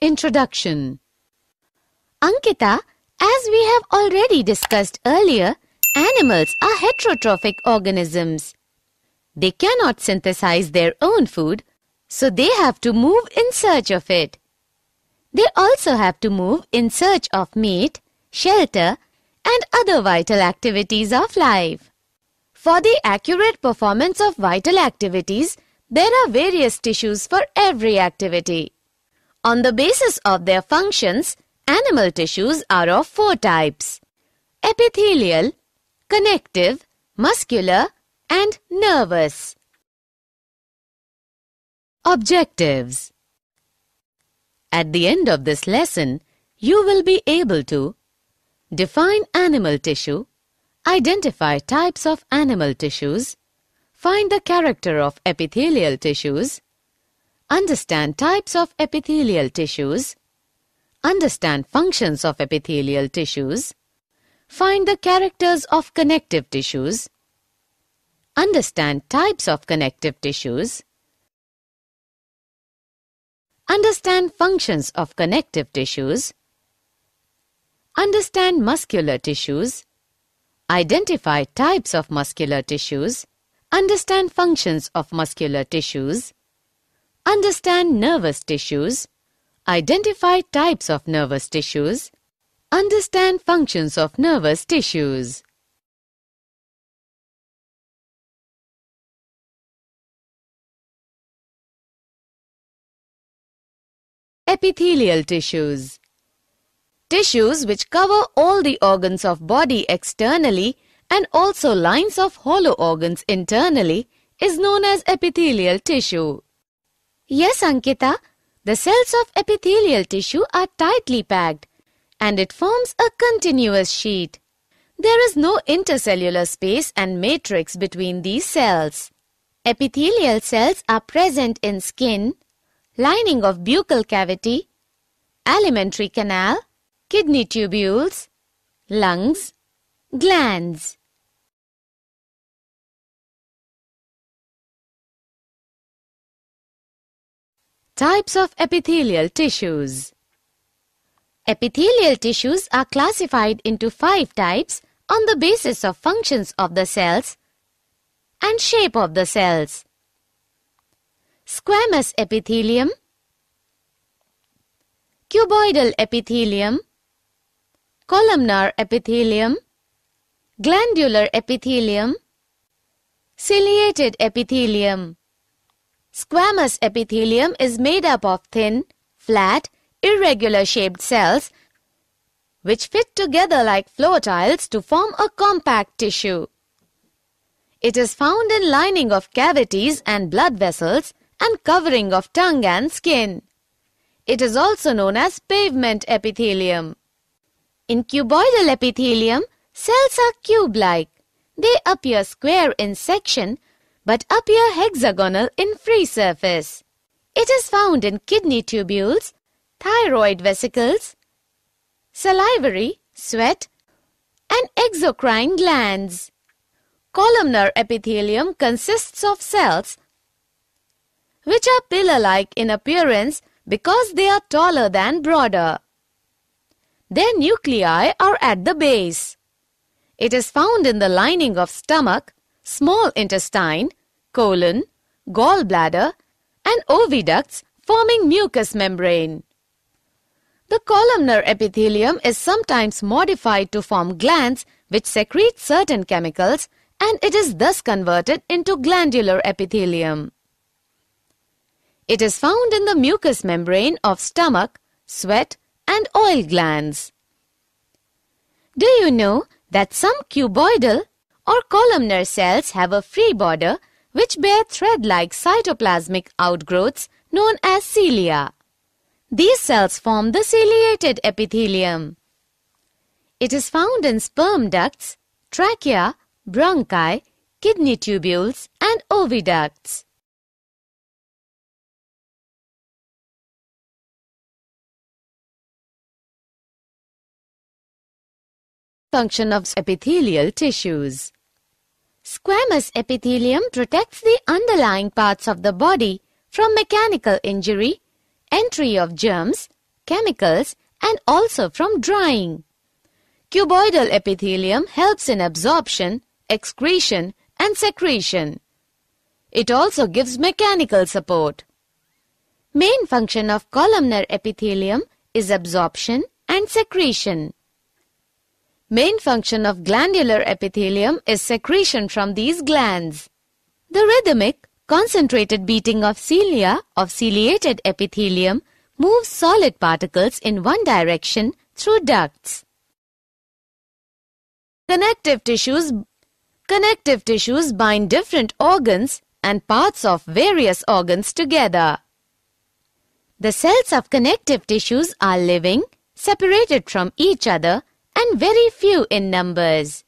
Introduction Ankita, as we have already discussed earlier, animals are heterotrophic organisms. They cannot synthesize their own food, so they have to move in search of it. They also have to move in search of meat, shelter and other vital activities of life. For the accurate performance of vital activities, there are various tissues for every activity. On the basis of their functions, animal tissues are of four types. Epithelial, connective, muscular and nervous. Objectives At the end of this lesson, you will be able to Define animal tissue. Identify types of animal tissues. Find the character of epithelial tissues. Understand types of epithelial tissues. Understand functions of epithelial tissues. Find the characters of connective tissues. Understand types of connective tissues. Understand functions of connective tissues. Understand muscular tissues. Identify types of muscular tissues. Understand functions of muscular tissues. Understand nervous tissues. Identify types of nervous tissues. Understand functions of nervous tissues. Epithelial tissues tissues which cover all the organs of body externally and also lines of hollow organs internally is known as epithelial tissue. Yes, Ankita, the cells of epithelial tissue are tightly packed and it forms a continuous sheet. There is no intercellular space and matrix between these cells. Epithelial cells are present in skin, lining of buccal cavity, alimentary canal, kidney tubules, lungs, glands. Types of epithelial tissues Epithelial tissues are classified into five types on the basis of functions of the cells and shape of the cells. Squamous epithelium Cuboidal epithelium columnar epithelium, glandular epithelium, ciliated epithelium. Squamous epithelium is made up of thin, flat, irregular shaped cells which fit together like floor tiles to form a compact tissue. It is found in lining of cavities and blood vessels and covering of tongue and skin. It is also known as pavement epithelium. In cuboidal epithelium, cells are cube-like. They appear square in section but appear hexagonal in free surface. It is found in kidney tubules, thyroid vesicles, salivary, sweat, and exocrine glands. Columnar epithelium consists of cells which are pillar-like in appearance because they are taller than broader. Their nuclei are at the base. It is found in the lining of stomach, small intestine, colon, gallbladder and oviducts forming mucous membrane. The columnar epithelium is sometimes modified to form glands which secrete certain chemicals and it is thus converted into glandular epithelium. It is found in the mucous membrane of stomach, sweat, and oil glands. Do you know that some cuboidal or columnar cells have a free border which bear thread-like cytoplasmic outgrowths known as cilia? These cells form the ciliated epithelium. It is found in sperm ducts, trachea, bronchi, kidney tubules and oviducts. function of epithelial tissues. Squamous epithelium protects the underlying parts of the body from mechanical injury, entry of germs, chemicals, and also from drying. Cuboidal epithelium helps in absorption, excretion, and secretion. It also gives mechanical support. Main function of columnar epithelium is absorption and secretion. Main function of glandular epithelium is secretion from these glands. The rhythmic, concentrated beating of cilia of ciliated epithelium moves solid particles in one direction through ducts. Connective tissues Connective tissues bind different organs and parts of various organs together. The cells of connective tissues are living, separated from each other and very few in numbers.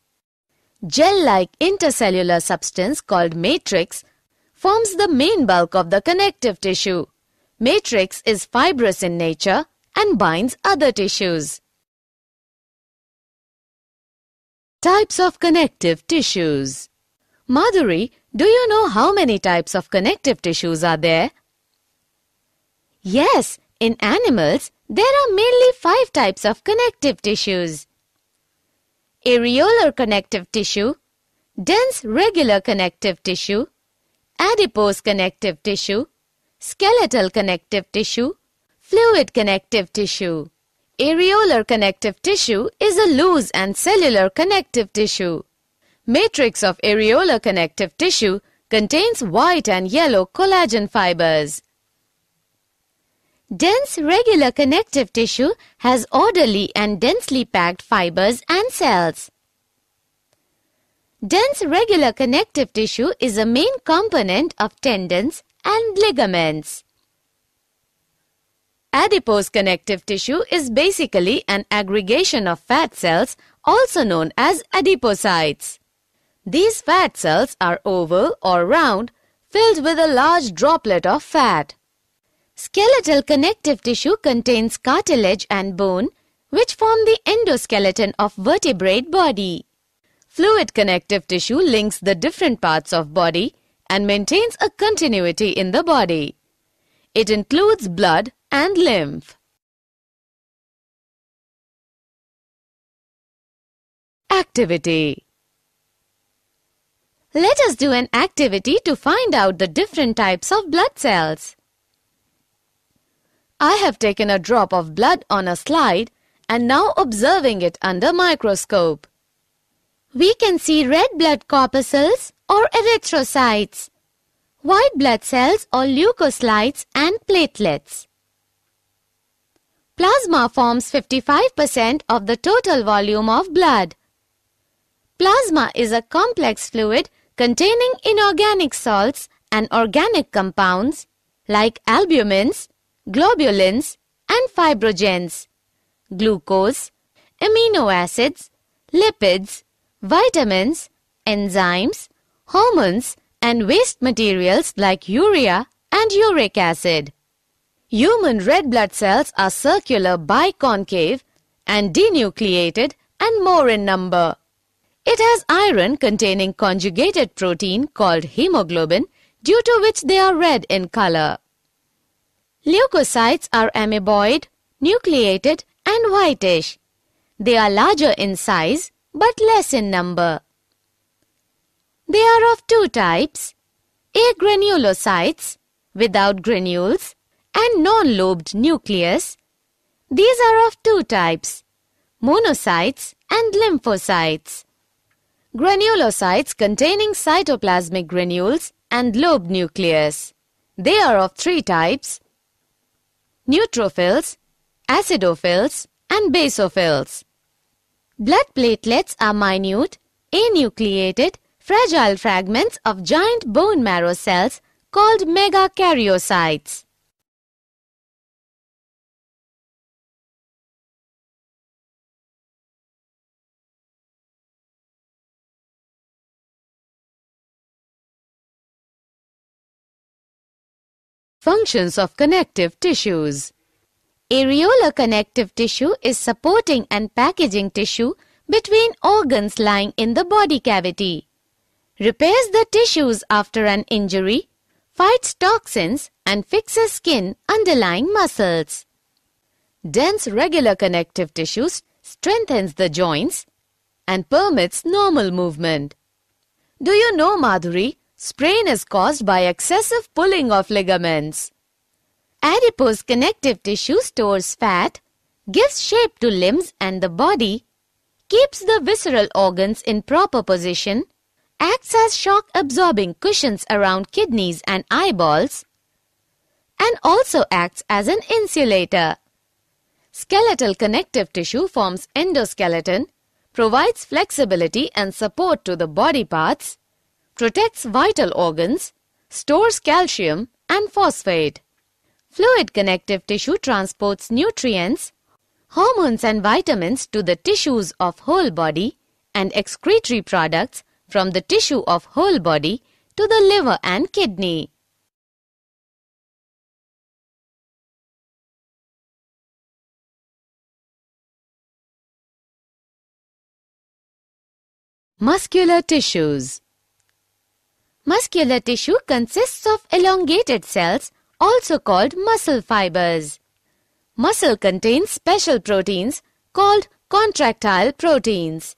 Gel-like intercellular substance called matrix forms the main bulk of the connective tissue. Matrix is fibrous in nature and binds other tissues. Types of connective tissues Madhuri, do you know how many types of connective tissues are there? Yes, in animals, there are mainly five types of connective tissues areolar connective tissue, dense regular connective tissue, adipose connective tissue, skeletal connective tissue, fluid connective tissue. Areolar connective tissue is a loose and cellular connective tissue. Matrix of areolar connective tissue contains white and yellow collagen fibers. Dense regular connective tissue has orderly and densely packed fibers and cells. Dense regular connective tissue is a main component of tendons and ligaments. Adipose connective tissue is basically an aggregation of fat cells also known as adipocytes. These fat cells are oval or round filled with a large droplet of fat. Skeletal connective tissue contains cartilage and bone, which form the endoskeleton of vertebrate body. Fluid connective tissue links the different parts of body and maintains a continuity in the body. It includes blood and lymph. Activity Let us do an activity to find out the different types of blood cells. I have taken a drop of blood on a slide and now observing it under microscope. We can see red blood corpuscles or erythrocytes, white blood cells or leukocytes and platelets. Plasma forms 55% of the total volume of blood. Plasma is a complex fluid containing inorganic salts and organic compounds like albumins, globulins and fibrogens, glucose, amino acids, lipids, vitamins, enzymes, hormones and waste materials like urea and uric acid. Human red blood cells are circular biconcave and denucleated and more in number. It has iron containing conjugated protein called hemoglobin due to which they are red in color. Leukocytes are amoeboid, nucleated and whitish. They are larger in size but less in number. They are of two types, agranulocytes without granules and non-lobed nucleus. These are of two types, monocytes and lymphocytes. Granulocytes containing cytoplasmic granules and lobed nucleus. They are of three types, neutrophils, acidophils, and basophils. Blood platelets are minute, anucleated, fragile fragments of giant bone marrow cells called megakaryocytes. Functions of connective tissues Areolar connective tissue is supporting and packaging tissue between organs lying in the body cavity. Repairs the tissues after an injury, fights toxins and fixes skin underlying muscles. Dense regular connective tissues strengthens the joints and permits normal movement. Do you know, Madhuri, Sprain is caused by excessive pulling of ligaments. Adipose connective tissue stores fat, gives shape to limbs and the body, keeps the visceral organs in proper position, acts as shock absorbing cushions around kidneys and eyeballs, and also acts as an insulator. Skeletal connective tissue forms endoskeleton, provides flexibility and support to the body parts, protects vital organs, stores calcium and phosphate. Fluid connective tissue transports nutrients, hormones and vitamins to the tissues of whole body and excretory products from the tissue of whole body to the liver and kidney. Muscular tissues Muscular tissue consists of elongated cells, also called muscle fibers. Muscle contains special proteins called contractile proteins.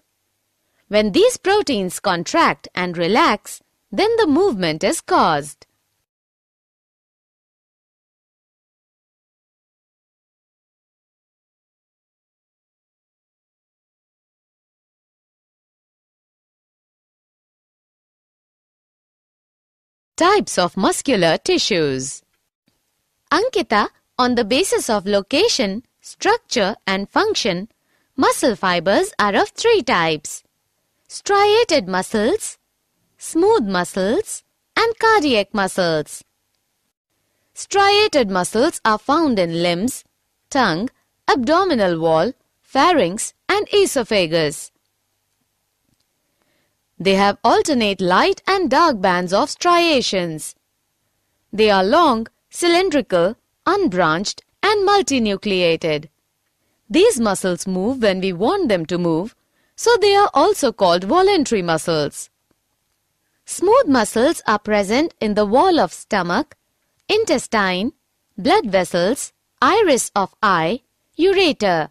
When these proteins contract and relax, then the movement is caused. Types of muscular tissues Ankita, on the basis of location, structure and function, muscle fibers are of three types. Striated muscles, smooth muscles and cardiac muscles. Striated muscles are found in limbs, tongue, abdominal wall, pharynx and esophagus. They have alternate light and dark bands of striations. They are long, cylindrical, unbranched and multinucleated. These muscles move when we want them to move, so they are also called voluntary muscles. Smooth muscles are present in the wall of stomach, intestine, blood vessels, iris of eye, ureter.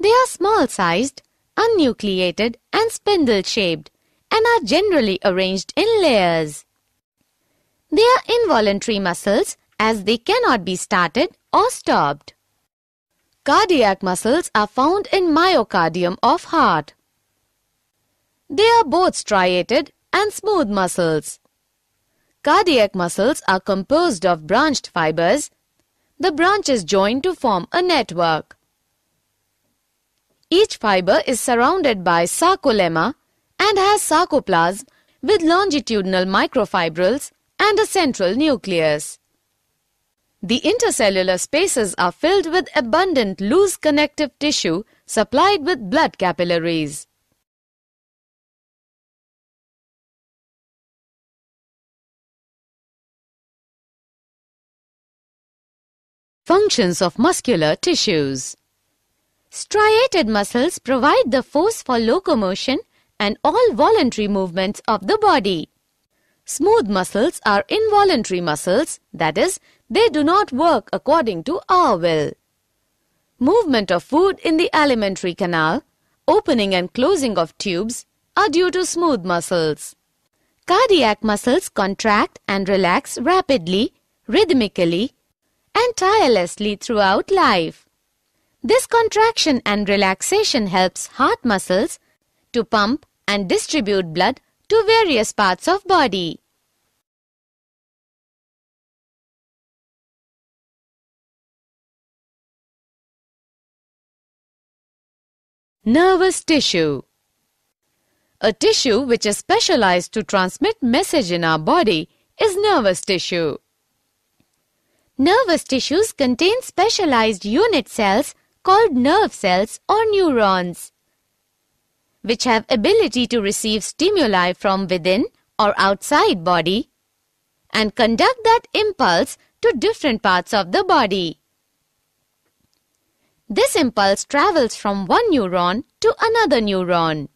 They are small sized unnucleated and spindle-shaped and are generally arranged in layers. They are involuntary muscles as they cannot be started or stopped. Cardiac muscles are found in myocardium of heart. They are both striated and smooth muscles. Cardiac muscles are composed of branched fibers. The branches join to form a network. Each fiber is surrounded by sarcolemma and has sarcoplasm with longitudinal microfibrils and a central nucleus. The intercellular spaces are filled with abundant loose connective tissue supplied with blood capillaries. Functions of muscular tissues Striated muscles provide the force for locomotion and all voluntary movements of the body. Smooth muscles are involuntary muscles, that is, they do not work according to our will. Movement of food in the alimentary canal, opening and closing of tubes are due to smooth muscles. Cardiac muscles contract and relax rapidly, rhythmically, and tirelessly throughout life. This contraction and relaxation helps heart muscles to pump and distribute blood to various parts of body. Nervous tissue A tissue which is specialized to transmit message in our body is nervous tissue. Nervous tissues contain specialized unit cells called nerve cells or neurons, which have ability to receive stimuli from within or outside body and conduct that impulse to different parts of the body. This impulse travels from one neuron to another neuron.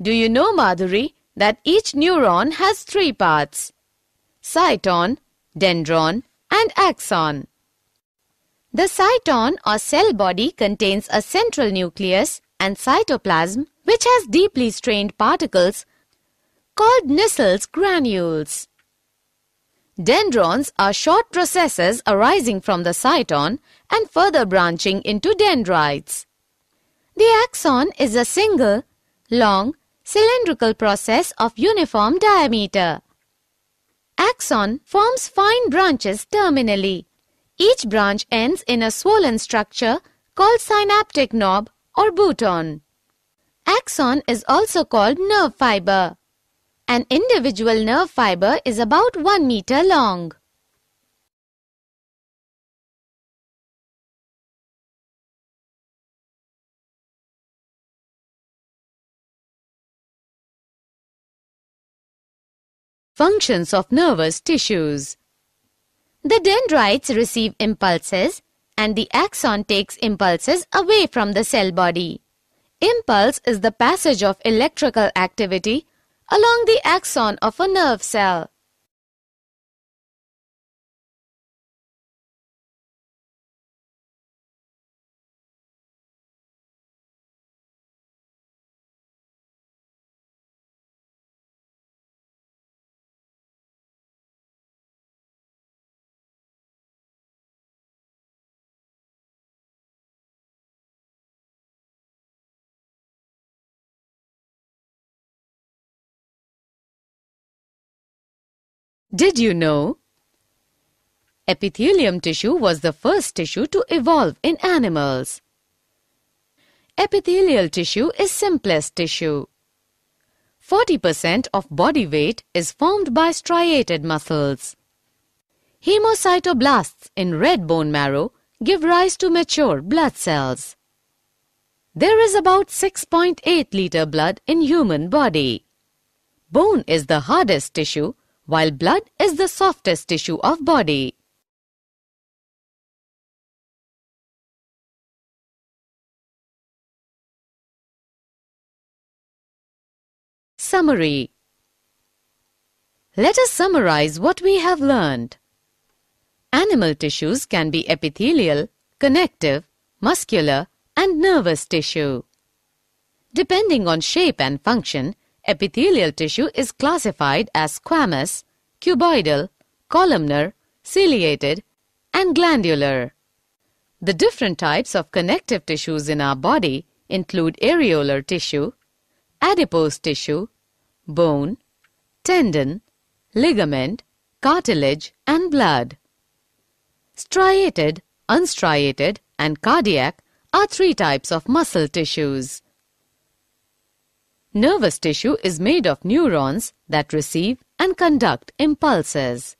Do you know, Madhuri, that each neuron has three parts? Cyton, dendron and axon. The cyton or cell body contains a central nucleus and cytoplasm which has deeply strained particles called Nissel's granules. Dendrons are short processes arising from the cyton and further branching into dendrites. The axon is a single, long, cylindrical process of uniform diameter. Axon forms fine branches terminally. Each branch ends in a swollen structure called synaptic knob or bouton. Axon is also called nerve fiber. An individual nerve fiber is about 1 meter long. Functions of nervous tissues the dendrites receive impulses and the axon takes impulses away from the cell body. Impulse is the passage of electrical activity along the axon of a nerve cell. Did you know? Epithelium tissue was the first tissue to evolve in animals. Epithelial tissue is simplest tissue. 40% of body weight is formed by striated muscles. Hemocytoblasts in red bone marrow give rise to mature blood cells. There is about 6.8 liter blood in human body. Bone is the hardest tissue while blood is the softest tissue of body. Summary Let us summarize what we have learned. Animal tissues can be epithelial, connective, muscular and nervous tissue. Depending on shape and function, Epithelial tissue is classified as squamous, cuboidal, columnar, ciliated, and glandular. The different types of connective tissues in our body include areolar tissue, adipose tissue, bone, tendon, ligament, cartilage, and blood. Striated, unstriated, and cardiac are three types of muscle tissues. Nervous tissue is made of neurons that receive and conduct impulses.